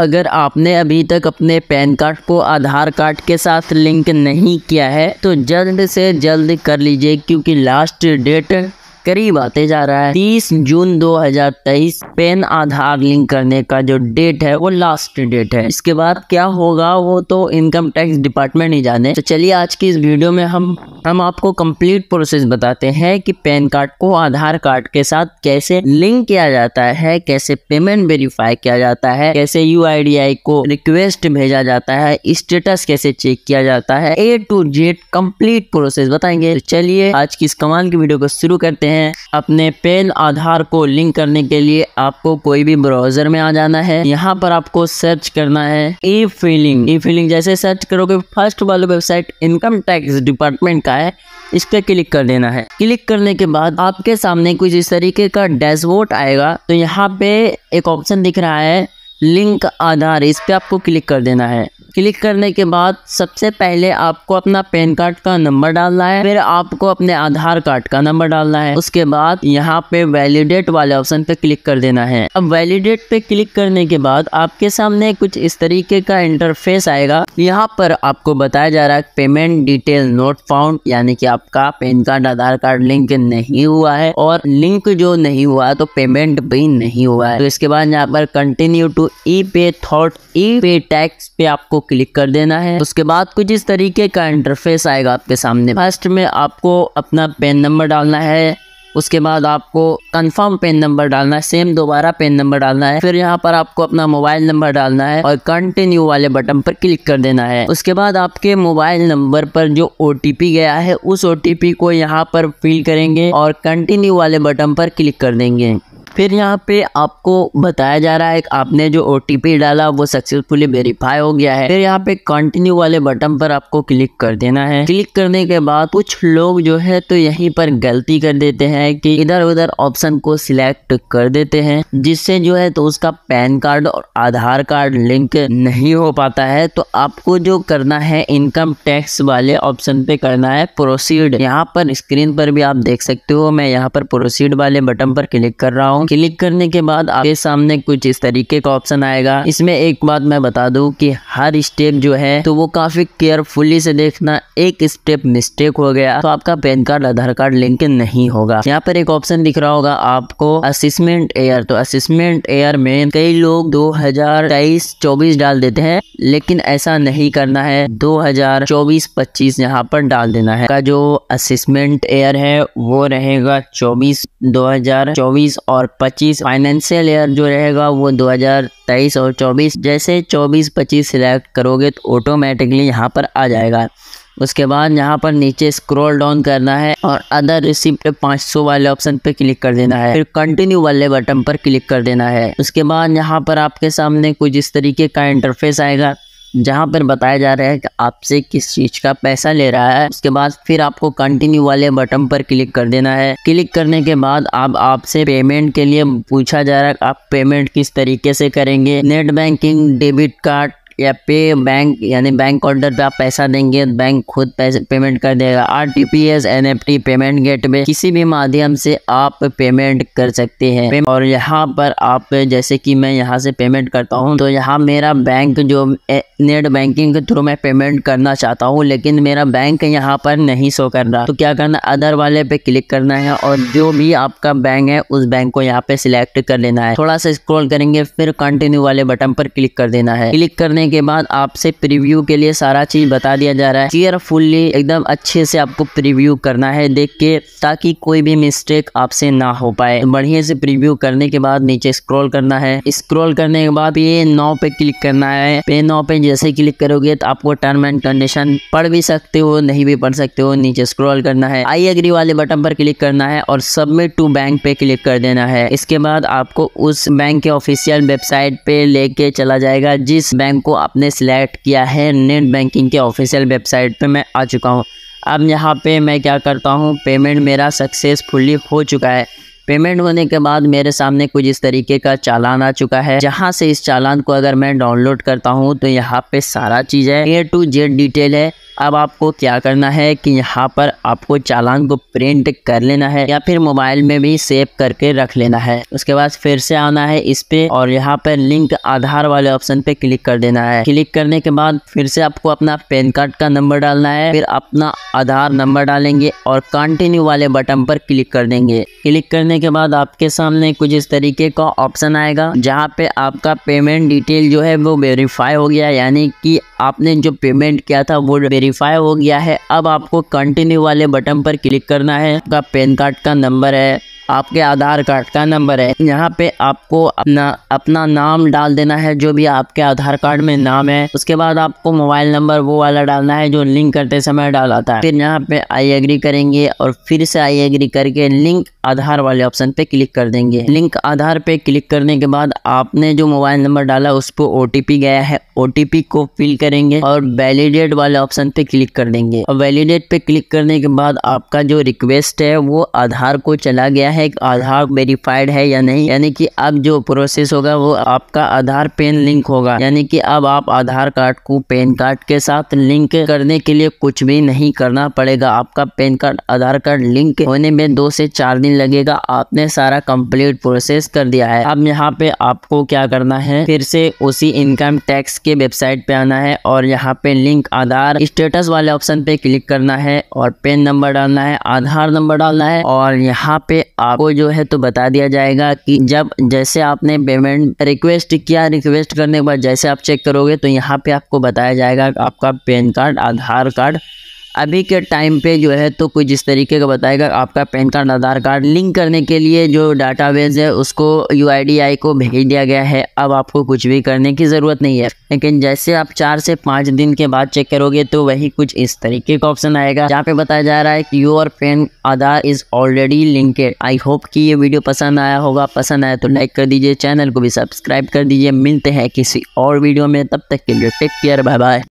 अगर आपने अभी तक अपने पैन कार्ड को आधार कार्ड के साथ लिंक नहीं किया है तो जल्द से जल्द कर लीजिए क्योंकि लास्ट डेट करीब आते जा रहा है 30 जून 2023 पेन आधार लिंक करने का जो डेट है वो लास्ट डेट है इसके बाद क्या होगा वो तो इनकम टैक्स डिपार्टमेंट ही जाने तो चलिए आज की इस वीडियो में हम हम आपको कंप्लीट प्रोसेस बताते हैं कि पैन कार्ड को आधार कार्ड के साथ कैसे लिंक किया जाता है कैसे पेमेंट वेरीफाई किया जाता है कैसे यू को रिक्वेस्ट भेजा जाता है स्टेटस कैसे चेक किया जाता है A to Z complete process बताएंगे तो चलिए आज की इस कमाल की वीडियो को शुरू करते हैं हैं अपने पेन आधार को लिंक करने के लिए आपको कोई भी ब्राउजर में आ जाना है यहाँ पर आपको सर्च करना है ई फीलिंग ई फीलिंग जैसे सर्च करोगे फर्स्ट वाली वेबसाइट इनकम टैक्स डिपार्टमेंट का है इस पर क्लिक कर देना है क्लिक करने के बाद आपके सामने कुछ इस तरीके का डैशबोर्ड आएगा तो यहाँ पे एक ऑप्शन दिख रहा है लिंक आधार इस पर आपको क्लिक कर देना है क्लिक करने के बाद सबसे पहले आपको अपना पैन कार्ड का नंबर डालना है फिर आपको अपने आधार कार्ड का नंबर डालना है उसके बाद यहाँ पे वैलिडेट वाले ऑप्शन पे क्लिक कर देना है अब वैलिडेट पे क्लिक करने के बाद आपके सामने कुछ इस तरीके का इंटरफेस आएगा यहाँ पर आपको बताया जा रहा है पेमेंट डिटेल नोट फाउंड यानी कि आपका PAN card Aadhaar card link नहीं हुआ है और लिंक जो नहीं हुआ तो पेमेंट भी नहीं हुआ है तो इसके बाद यहाँ पर कंटिन्यू टू ई पे थॉट ई पे टैक्स पे आपको आपको क्लिक कर देना है उसके बाद कुछ इस तरीके का इंटरफेस आएगा आपके सामने फर्स्ट में आपको अपना पेन नंबर डालना है उसके बाद आपको कंफर्म पेन नंबर डालना है सेम दोबारा पेन नंबर डालना है फिर यहाँ पर आपको अपना मोबाइल नंबर डालना है और कंटिन्यू वाले बटन पर क्लिक कर देना है उसके बाद आपके मोबाइल नंबर पर जो ओ गया है उस ओ को यहाँ पर फिल करेंगे और कंटिन्यू वाले बटन पर क्लिक कर देंगे फिर यहाँ पे आपको बताया जा रहा है कि आपने जो ओ डाला वो सक्सेसफुली वेरीफाई हो गया है फिर यहाँ पे कंटिन्यू वाले बटन पर आपको क्लिक कर देना है क्लिक करने के बाद कुछ लोग जो है तो यहीं पर गलती कर देते हैं कि इधर उधर ऑप्शन को सिलेक्ट कर देते हैं जिससे जो है तो उसका पैन कार्ड और आधार कार्ड लिंक नहीं हो पाता है तो आपको जो करना है इनकम टैक्स वाले ऑप्शन पे करना है प्रोसीड यहाँ पर स्क्रीन पर भी आप देख सकते हो मैं यहाँ पर प्रोसीड वाले बटन पर क्लिक कर रहा हूँ क्लिक करने के बाद आपके सामने कुछ इस तरीके का ऑप्शन आएगा इसमें एक बात मैं बता दू की हर स्टेप जो है तो वो काफी केयरफुली से देखना एक स्टेप मिस्टेक हो गया तो आपका PAN card Aadhaar card link नहीं होगा यहाँ पर एक ऑप्शन दिख रहा होगा आपको असिस्मेंट एयर तो असिस्मेंट एयर में कई लोग दो हजार तेईस चौबीस डाल देते हैं लेकिन ऐसा नहीं करना है दो हजार चौबीस पच्चीस यहाँ पर डाल देना है का जो असिस्मेंट एयर है वो रहेगा चौबीस दो हजार चौबीस और पच्चीस फाइनेंशियल ईयर जो रहेगा वो 2023 और 24 जैसे 24-25 सिलेक्ट करोगे तो ऑटोमेटिकली यहाँ पर आ जाएगा उसके बाद यहाँ पर नीचे स्क्रॉल डाउन करना है और अदर रिसिप्ट 500 वाले ऑप्शन पे क्लिक कर देना है फिर कंटिन्यू वाले बटन पर क्लिक कर देना है उसके बाद यहाँ पर आपके सामने कुछ इस तरीके का इंटरफेस आएगा जहाँ पर बताया जा रहा है कि आपसे किस चीज़ का पैसा ले रहा है उसके बाद फिर आपको कंटिन्यू वाले बटन पर क्लिक कर देना है क्लिक करने के बाद आप आपसे पेमेंट के लिए पूछा जा रहा है आप पेमेंट किस तरीके से करेंगे नेट बैंकिंग डेबिट कार्ड या पे बैंक यानी बैंक काउंटर पे आप पैसा देंगे बैंक खुद पेमेंट कर देगा R T P S N F T payment gate में किसी भी माध्यम से आप पेमेंट कर सकते हैं और यहाँ पर आप जैसे कि मैं यहाँ से पेमेंट करता हूँ तो यहाँ मेरा बैंक जो नेट बैंकिंग के थ्रू मैं पेमेंट करना चाहता हूँ लेकिन मेरा बैंक यहाँ पर नहीं शो कर रहा तो क्या करना अदर वाले पे क्लिक करना है और जो भी आपका बैंक है उस बैंक को यहाँ पे सिलेक्ट कर लेना है थोड़ा सा स्क्रॉल करेंगे फिर कंटिन्यू वाले बटन पर क्लिक कर देना है क्लिक करने करने के बाद आपसे प्रीव्यू के लिए सारा चीज़ बता दिया जा रहा है केयरफुल्ली एकदम अच्छे से आपको प्रीव्यू करना है देख के ताकि कोई भी मिस्टेक आपसे ना हो पाए बढ़िया से प्रीव्यू करने के बाद नीचे स्क्रॉल करना है स्क्रॉल करने के बाद ये नौ पे क्लिक करना है पे नौ पे जैसे क्लिक करोगे तो आपको टर्म एंड कंडीशन पढ़ भी सकते हो नहीं भी पढ़ सकते हो नीचे स्क्रॉल करना है आई एग्री वाले बटन पर क्लिक करना है और सबमिट टू बैंक पे क्लिक कर देना है इसके बाद आपको उस बैंक के ऑफिशियल वेबसाइट पे लेके चला जाएगा जिस बैंक को आपने सिलेक्ट किया है नेट बैंकिंग के ऑफिशियल वेबसाइट पे मैं आ चुका हूँ अब यहाँ पे मैं क्या करता हूँ पेमेंट मेरा सक्सेसफुली हो चुका है पेमेंट होने के बाद मेरे सामने कुछ इस तरीके का चालान आ चुका है जहाँ से इस चालान को अगर मैं डाउनलोड करता हूँ तो यहाँ पे सारा चीज़ है ए टू जेड डिटेल है अब आपको क्या करना है कि यहाँ पर आपको चालान को प्रिंट कर लेना है या फिर मोबाइल में भी सेव करके रख लेना है उसके बाद फिर से आना है इस पे और यहाँ पर लिंक आधार वाले ऑप्शन पे क्लिक कर देना है क्लिक करने के बाद फिर से आपको अपना पैन कार्ड का नंबर डालना है फिर अपना आधार नंबर डालेंगे और कंटिन्यू वाले बटन पर क्लिक कर देंगे क्लिक करने के बाद आपके सामने कुछ इस तरीके का ऑप्शन आएगा जहाँ पे आपका पेमेंट डिटेल जो है वो वेरीफाई हो गया यानी कि आपने जो पेमेंट किया था वो वेरीफाई वेरीफाई हो गया है अब आपको कंटिन्यू वाले बटन पर क्लिक करना है आपका पैन कार्ड का नंबर है आपके आधार कार्ड का नंबर है यहाँ पे आपको अपना अपना नाम डाल देना है जो भी आपके आधार कार्ड में नाम है उसके बाद आपको मोबाइल नंबर वो वाला डालना है जो लिंक करते समय डाला था फिर यहाँ पे आई एग्री करेंगे और फिर से आई एग्री करके लिंक आधार वाले ऑप्शन पे क्लिक कर देंगे लिंक आधार पे क्लिक करने के बाद आपने जो मोबाइल नंबर डाला उस पर ओ गया है ओ को फिल करेंगे और वैलिडेट वाले ऑप्शन पे क्लिक कर देंगे और वैलिडेट पे क्लिक करने के बाद आपका जो रिक्वेस्ट है वो आधार को चला गया है है कि आधार वेरीफाइड है या नहीं यानी कि अब जो प्रोसेस होगा वो आपका आधार पेन लिंक होगा यानी कि अब आप आधार कार्ड को पेन कार्ड के साथ लिंक करने के लिए कुछ भी नहीं करना पड़ेगा आपका PAN card Aadhaar card link होने में दो से चार दिन लगेगा आपने सारा कंप्लीट प्रोसेस कर दिया है अब यहाँ पे आपको क्या करना है फिर से उसी इनकम टैक्स के वेबसाइट पे आना है और यहाँ पे लिंक आधार स्टेटस वाले ऑप्शन पे क्लिक करना है और पेन नंबर डालना है आधार नंबर डालना है और यहाँ पे आपको जो है तो बता दिया जाएगा कि जब जैसे आपने पेमेंट रिक्वेस्ट किया रिक्वेस्ट करने के बाद जैसे आप चेक करोगे तो यहाँ पे आपको बताया जाएगा आपका पैन कार्ड आधार कार्ड अभी के टाइम पे जो है तो कोई जिस तरीके का बताएगा आपका PAN card Aadhaar card link करने के लिए जो डाटाबेस है उसको यू को भेज दिया गया है अब आपको कुछ भी करने की ज़रूरत नहीं है लेकिन जैसे आप चार से पाँच दिन के बाद चेक करोगे तो वही कुछ इस तरीके का ऑप्शन आएगा जहाँ पे बताया जा रहा है कि your PAN Aadhaar is already linked I hope कि ये वीडियो पसंद आया होगा पसंद आया तो लाइक कर दीजिए चैनल को भी सब्सक्राइब कर दीजिए मिलते हैं किसी और वीडियो में तब तक के लिए टेक केयर बाय बाय